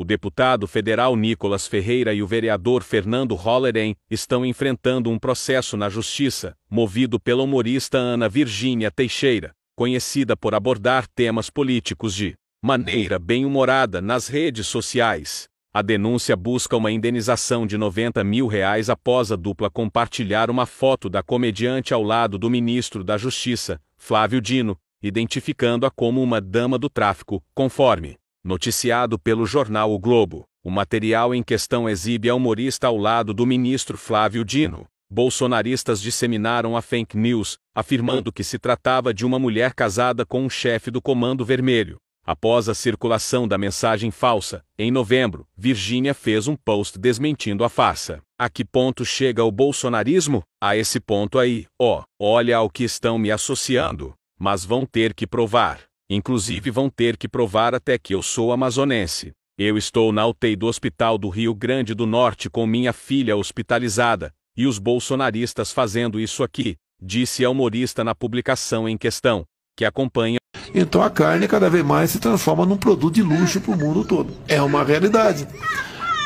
o deputado federal Nicolas Ferreira e o vereador Fernando Holleren estão enfrentando um processo na justiça, movido pela humorista Ana Virgínia Teixeira, conhecida por abordar temas políticos de maneira bem-humorada nas redes sociais. A denúncia busca uma indenização de 90 mil reais após a dupla compartilhar uma foto da comediante ao lado do ministro da Justiça, Flávio Dino, identificando-a como uma dama do tráfico, conforme Noticiado pelo jornal O Globo, o material em questão exibe a humorista ao lado do ministro Flávio Dino. Bolsonaristas disseminaram a fake news, afirmando que se tratava de uma mulher casada com um chefe do Comando Vermelho. Após a circulação da mensagem falsa, em novembro, Virgínia fez um post desmentindo a farsa. A que ponto chega o bolsonarismo? A esse ponto aí, ó, olha ao que estão me associando. Mas vão ter que provar. Inclusive vão ter que provar até que eu sou amazonense. Eu estou na UTI do Hospital do Rio Grande do Norte com minha filha hospitalizada, e os bolsonaristas fazendo isso aqui, disse a humorista na publicação em questão, que acompanha. Então a carne cada vez mais se transforma num produto de luxo para o mundo todo. É uma realidade.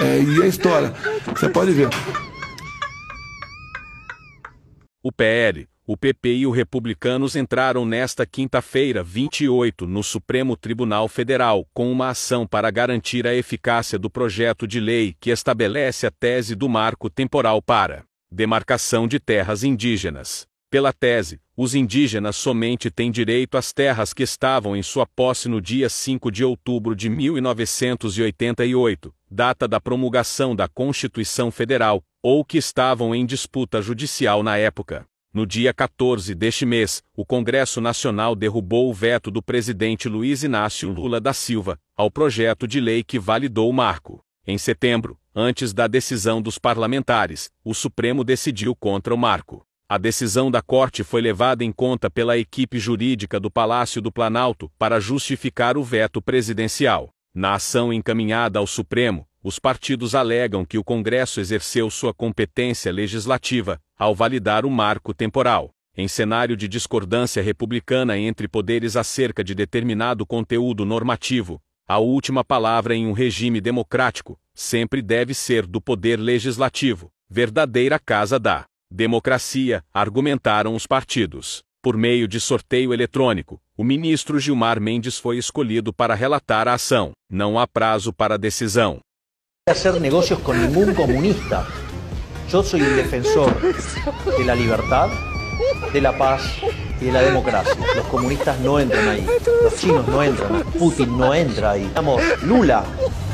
É, e a história. Você pode ver. O PL, o PP e os republicanos entraram nesta quinta-feira, 28, no Supremo Tribunal Federal, com uma ação para garantir a eficácia do projeto de lei que estabelece a tese do marco temporal para demarcação de terras indígenas. Pela tese, os indígenas somente têm direito às terras que estavam em sua posse no dia 5 de outubro de 1988, data da promulgação da Constituição Federal, ou que estavam em disputa judicial na época. No dia 14 deste mês, o Congresso Nacional derrubou o veto do presidente Luiz Inácio Lula da Silva ao projeto de lei que validou o marco. Em setembro, antes da decisão dos parlamentares, o Supremo decidiu contra o marco. A decisão da Corte foi levada em conta pela equipe jurídica do Palácio do Planalto para justificar o veto presidencial. Na ação encaminhada ao Supremo, os partidos alegam que o Congresso exerceu sua competência legislativa ao validar o marco temporal. Em cenário de discordância republicana entre poderes acerca de determinado conteúdo normativo, a última palavra em um regime democrático sempre deve ser do poder legislativo, verdadeira casa da democracia, argumentaram os partidos. Por meio de sorteio eletrônico, o ministro Gilmar Mendes foi escolhido para relatar a ação. Não há prazo para decisão hacer negocios con ningún comunista. Yo soy el defensor de la libertad, de la paz y de la democracia. Los comunistas no entran ahí, los chinos no entran, Putin no entra ahí. Vamos, Lula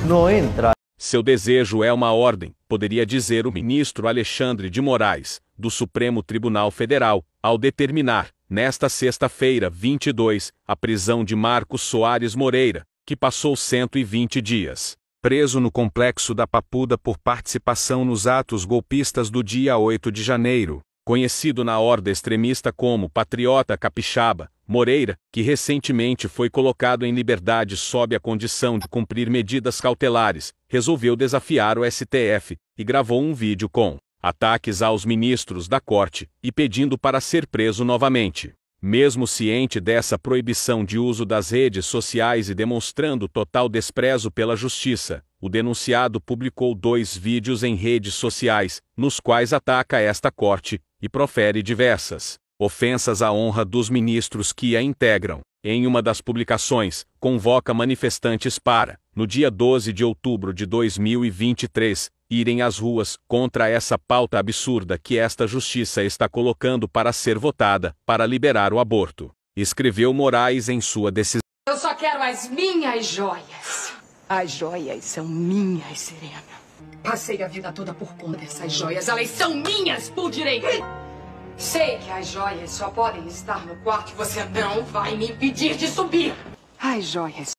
no entra. Seu desejo é uma ordem, poderia dizer o ministro Alexandre de Moraes, do Supremo Tribunal Federal, ao determinar, nesta sexta-feira, 22, a prisão de Marcos Soares Moreira, que passou 120 dias preso no complexo da Papuda por participação nos atos golpistas do dia 8 de janeiro, conhecido na horda extremista como Patriota Capixaba, Moreira, que recentemente foi colocado em liberdade sob a condição de cumprir medidas cautelares, resolveu desafiar o STF e gravou um vídeo com ataques aos ministros da corte e pedindo para ser preso novamente. Mesmo ciente dessa proibição de uso das redes sociais e demonstrando total desprezo pela justiça, o denunciado publicou dois vídeos em redes sociais, nos quais ataca esta corte e profere diversas ofensas à honra dos ministros que a integram. Em uma das publicações, convoca manifestantes para no dia 12 de outubro de 2023, irem às ruas contra essa pauta absurda que esta justiça está colocando para ser votada para liberar o aborto, escreveu Moraes em sua decisão. Eu só quero as minhas joias. As joias são minhas, Serena. Passei a vida toda por conta dessas joias. Elas são minhas por direito. Sei que as joias só podem estar no quarto. Você não vai me impedir de subir. As joias.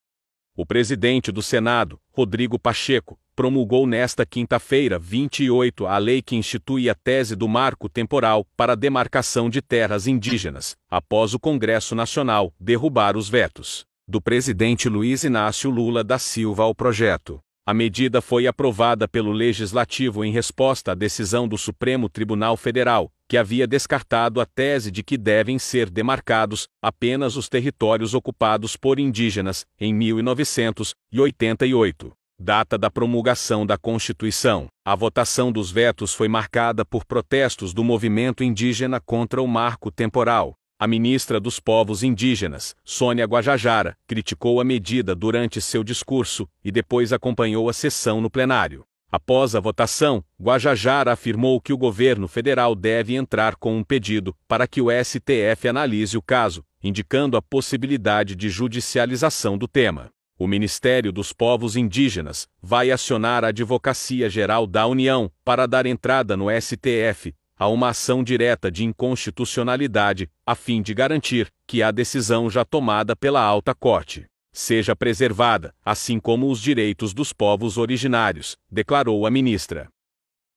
O presidente do Senado, Rodrigo Pacheco, promulgou nesta quinta-feira 28 a lei que institui a tese do marco temporal para a demarcação de terras indígenas, após o Congresso Nacional derrubar os vetos do presidente Luiz Inácio Lula da Silva ao projeto. A medida foi aprovada pelo Legislativo em resposta à decisão do Supremo Tribunal Federal, que havia descartado a tese de que devem ser demarcados apenas os territórios ocupados por indígenas, em 1988, data da promulgação da Constituição. A votação dos vetos foi marcada por protestos do movimento indígena contra o marco temporal. A ministra dos Povos Indígenas, Sônia Guajajara, criticou a medida durante seu discurso e depois acompanhou a sessão no plenário. Após a votação, Guajajara afirmou que o governo federal deve entrar com um pedido para que o STF analise o caso, indicando a possibilidade de judicialização do tema. O Ministério dos Povos Indígenas vai acionar a Advocacia Geral da União para dar entrada no STF a uma ação direta de inconstitucionalidade, a fim de garantir que a decisão já tomada pela alta corte seja preservada, assim como os direitos dos povos originários, declarou a ministra.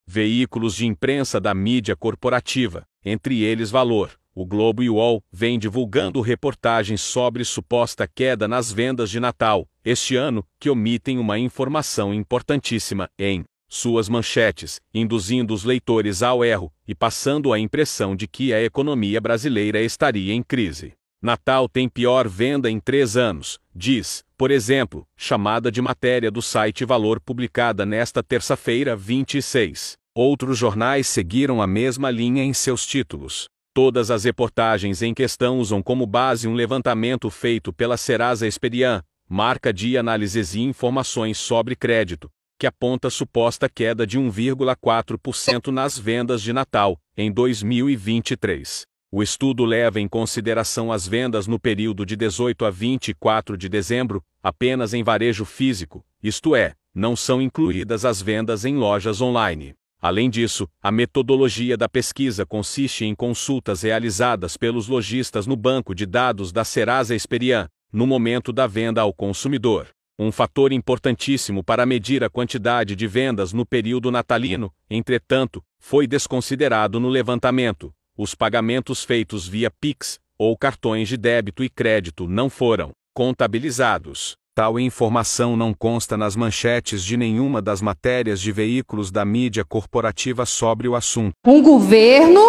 Veículos de imprensa da mídia corporativa, entre eles Valor, o Globo e o UOL, vêm divulgando reportagens sobre suposta queda nas vendas de Natal, este ano, que omitem uma informação importantíssima em suas manchetes, induzindo os leitores ao erro e passando a impressão de que a economia brasileira estaria em crise. Natal tem pior venda em três anos, diz, por exemplo, chamada de matéria do site Valor publicada nesta terça-feira 26. Outros jornais seguiram a mesma linha em seus títulos. Todas as reportagens em questão usam como base um levantamento feito pela Serasa Experian, marca de análises e informações sobre crédito, que aponta suposta queda de 1,4% nas vendas de Natal, em 2023. O estudo leva em consideração as vendas no período de 18 a 24 de dezembro, apenas em varejo físico, isto é, não são incluídas as vendas em lojas online. Além disso, a metodologia da pesquisa consiste em consultas realizadas pelos lojistas no banco de dados da Serasa Experian, no momento da venda ao consumidor. Um fator importantíssimo para medir a quantidade de vendas no período natalino, entretanto, foi desconsiderado no levantamento, os pagamentos feitos via Pix ou cartões de débito e crédito não foram contabilizados. Tal informação não consta nas manchetes de nenhuma das matérias de veículos da mídia corporativa sobre o assunto. Um governo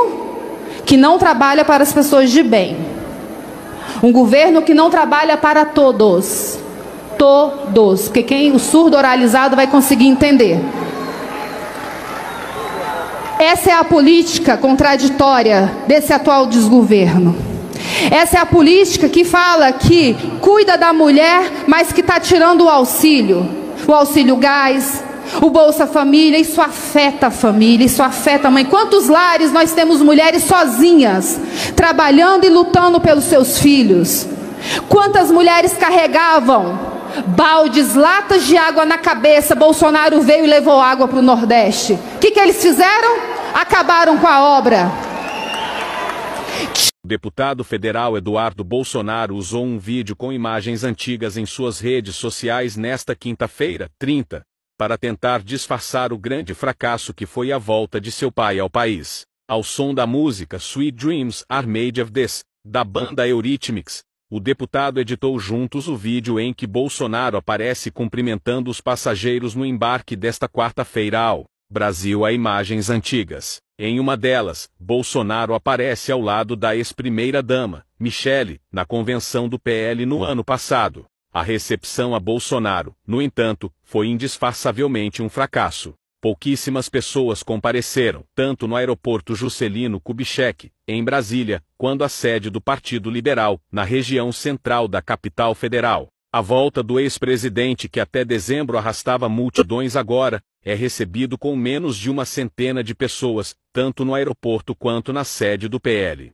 que não trabalha para as pessoas de bem. Um governo que não trabalha para todos. Todos. Porque quem o surdo oralizado vai conseguir entender. Essa é a política contraditória desse atual desgoverno. Essa é a política que fala que cuida da mulher, mas que está tirando o auxílio, o auxílio gás, o Bolsa Família, isso afeta a família, isso afeta a mãe. Quantos lares nós temos mulheres sozinhas, trabalhando e lutando pelos seus filhos? Quantas mulheres carregavam baldes, latas de água na cabeça? Bolsonaro veio e levou água para o Nordeste. O que, que eles fizeram? acabaram com a obra. O deputado federal Eduardo Bolsonaro usou um vídeo com imagens antigas em suas redes sociais nesta quinta-feira, 30, para tentar disfarçar o grande fracasso que foi a volta de seu pai ao país. Ao som da música Sweet Dreams Are Made of This, da banda Eurythmics, o deputado editou juntos o vídeo em que Bolsonaro aparece cumprimentando os passageiros no embarque desta quarta-feira ao Brasil a imagens antigas. Em uma delas, Bolsonaro aparece ao lado da ex-primeira-dama, Michele, na convenção do PL no ano passado. A recepção a Bolsonaro, no entanto, foi indisfarçavelmente um fracasso. Pouquíssimas pessoas compareceram, tanto no aeroporto Juscelino Kubitschek, em Brasília, quanto a sede do Partido Liberal, na região central da capital federal. A volta do ex-presidente que até dezembro arrastava multidões agora, é recebido com menos de uma centena de pessoas, tanto no aeroporto quanto na sede do PL.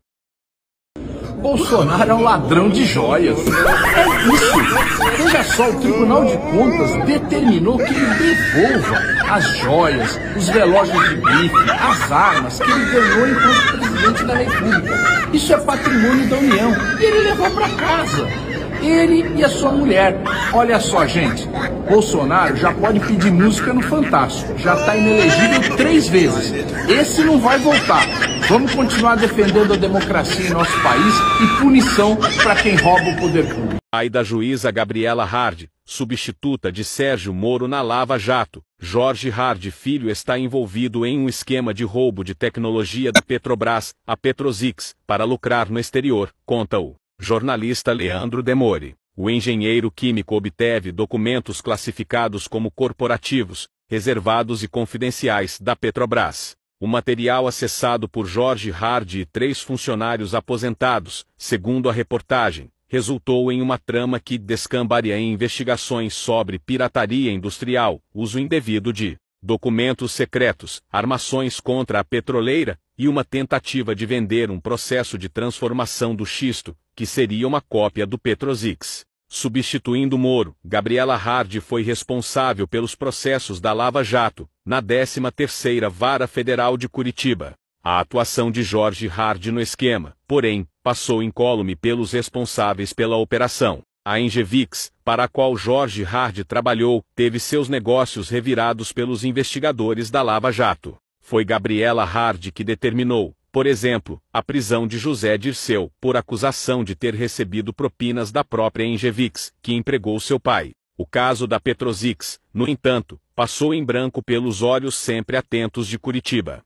Bolsonaro é um ladrão de joias. É isso. Veja só, o Tribunal de Contas determinou que ele devolva as joias, os relógios de bife, as armas que ele ganhou enquanto presidente da República. Isso é patrimônio da União. E ele levou para casa ele e a sua mulher. Olha só, gente, Bolsonaro já pode pedir música no Fantástico, já está inelegível três vezes. Esse não vai voltar. Vamos continuar defendendo a democracia em nosso país e punição para quem rouba o poder público. Aí da juíza Gabriela Hard, substituta de Sérgio Moro na Lava Jato, Jorge Hard Filho está envolvido em um esquema de roubo de tecnologia da Petrobras, a Petrosix, para lucrar no exterior, conta o jornalista Leandro Demore, o engenheiro químico obteve documentos classificados como corporativos, reservados e confidenciais da Petrobras. O material acessado por Jorge Hard e três funcionários aposentados, segundo a reportagem, resultou em uma trama que descambaria em investigações sobre pirataria industrial, uso indevido de documentos secretos, armações contra a petroleira e uma tentativa de vender um processo de transformação do xisto, que seria uma cópia do Petrosix. Substituindo Moro, Gabriela Hard foi responsável pelos processos da Lava Jato, na 13ª Vara Federal de Curitiba. A atuação de Jorge Hard no esquema, porém, passou incólume pelos responsáveis pela operação. A Engevix, para a qual Jorge Hard trabalhou, teve seus negócios revirados pelos investigadores da Lava Jato. Foi Gabriela Hard que determinou, por exemplo, a prisão de José Dirceu, por acusação de ter recebido propinas da própria Engevix, que empregou seu pai. O caso da Petrosix, no entanto, passou em branco pelos olhos sempre atentos de Curitiba.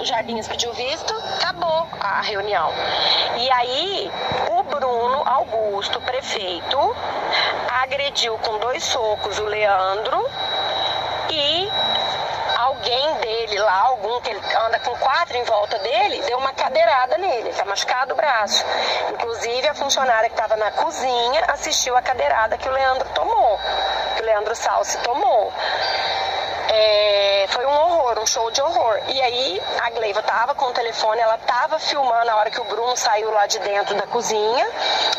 o Jardins pediu visto, acabou a reunião. E aí o Bruno Augusto, prefeito, agrediu com dois socos o Leandro e alguém dele lá, algum que ele anda com quatro em volta dele, deu uma cadeirada nele, tá machucado o braço. Inclusive a funcionária que estava na cozinha assistiu a cadeirada que o Leandro tomou, que o Leandro Salsi tomou. É, horror, um show de horror. E aí a Gleiva tava com o telefone, ela tava filmando a hora que o Bruno saiu lá de dentro da cozinha.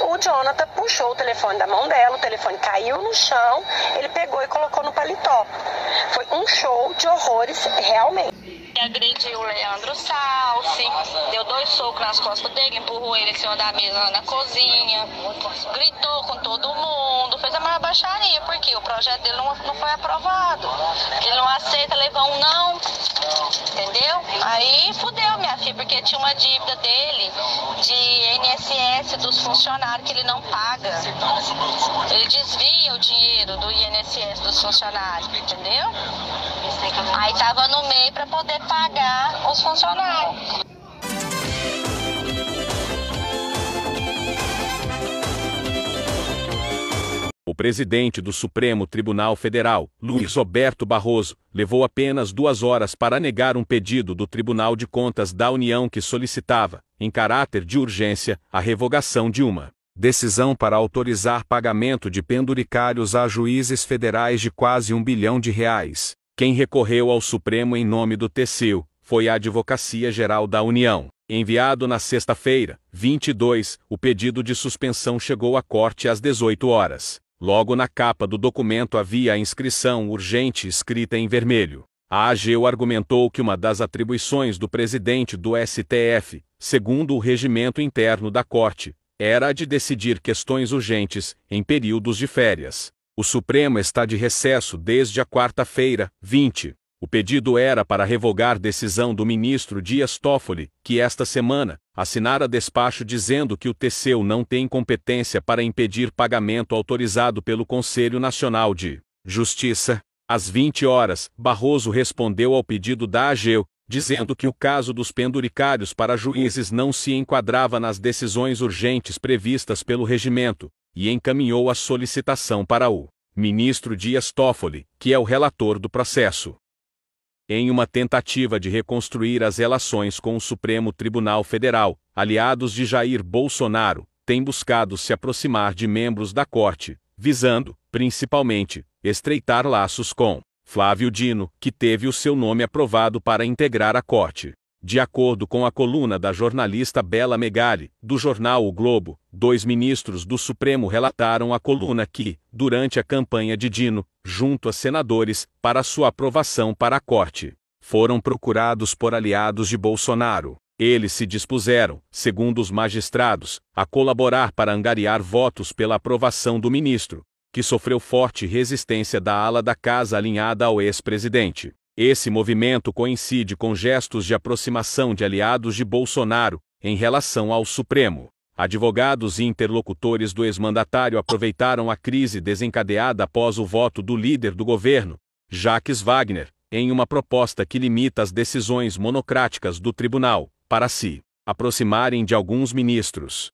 O Jonathan puxou o telefone da mão dela, o telefone caiu no chão, ele pegou e colocou no paletó. Foi um show de horrores realmente. Agrediu o Leandro Salsi, deu dois socos nas costas dele, empurrou ele em cima da mesa na cozinha, gritou com todo mundo fez a maior baixaria, porque o projeto dele não, não foi aprovado. Ele não aceita levar um não, entendeu? Aí fudeu, minha filha, porque tinha uma dívida dele de INSS dos funcionários que ele não paga. Ele desvia o dinheiro do INSS dos funcionários, entendeu? Aí tava no meio para poder pagar os funcionários. presidente do Supremo Tribunal Federal, Luiz Roberto Barroso, levou apenas duas horas para negar um pedido do Tribunal de Contas da União que solicitava, em caráter de urgência, a revogação de uma decisão para autorizar pagamento de penduricários a juízes federais de quase um bilhão de reais. Quem recorreu ao Supremo em nome do TCU foi a Advocacia Geral da União. Enviado na sexta-feira, 22, o pedido de suspensão chegou à corte às 18 horas. Logo na capa do documento havia a inscrição urgente escrita em vermelho. A AGU argumentou que uma das atribuições do presidente do STF, segundo o regimento interno da Corte, era a de decidir questões urgentes em períodos de férias. O Supremo está de recesso desde a quarta-feira, 20. O pedido era para revogar decisão do ministro Dias Toffoli, que esta semana assinara despacho dizendo que o TCU não tem competência para impedir pagamento autorizado pelo Conselho Nacional de Justiça. Às 20 horas, Barroso respondeu ao pedido da AGEU, dizendo que o caso dos penduricários para juízes não se enquadrava nas decisões urgentes previstas pelo regimento, e encaminhou a solicitação para o ministro Dias Toffoli, que é o relator do processo em uma tentativa de reconstruir as relações com o Supremo Tribunal Federal, aliados de Jair Bolsonaro têm buscado se aproximar de membros da corte, visando, principalmente, estreitar laços com Flávio Dino, que teve o seu nome aprovado para integrar a corte. De acordo com a coluna da jornalista Bela Megali, do jornal O Globo, dois ministros do Supremo relataram à coluna que, durante a campanha de Dino, junto a senadores, para sua aprovação para a corte, foram procurados por aliados de Bolsonaro. Eles se dispuseram, segundo os magistrados, a colaborar para angariar votos pela aprovação do ministro, que sofreu forte resistência da ala da casa alinhada ao ex-presidente. Esse movimento coincide com gestos de aproximação de aliados de Bolsonaro em relação ao Supremo. Advogados e interlocutores do ex-mandatário aproveitaram a crise desencadeada após o voto do líder do governo, Jacques Wagner, em uma proposta que limita as decisões monocráticas do tribunal, para se aproximarem de alguns ministros.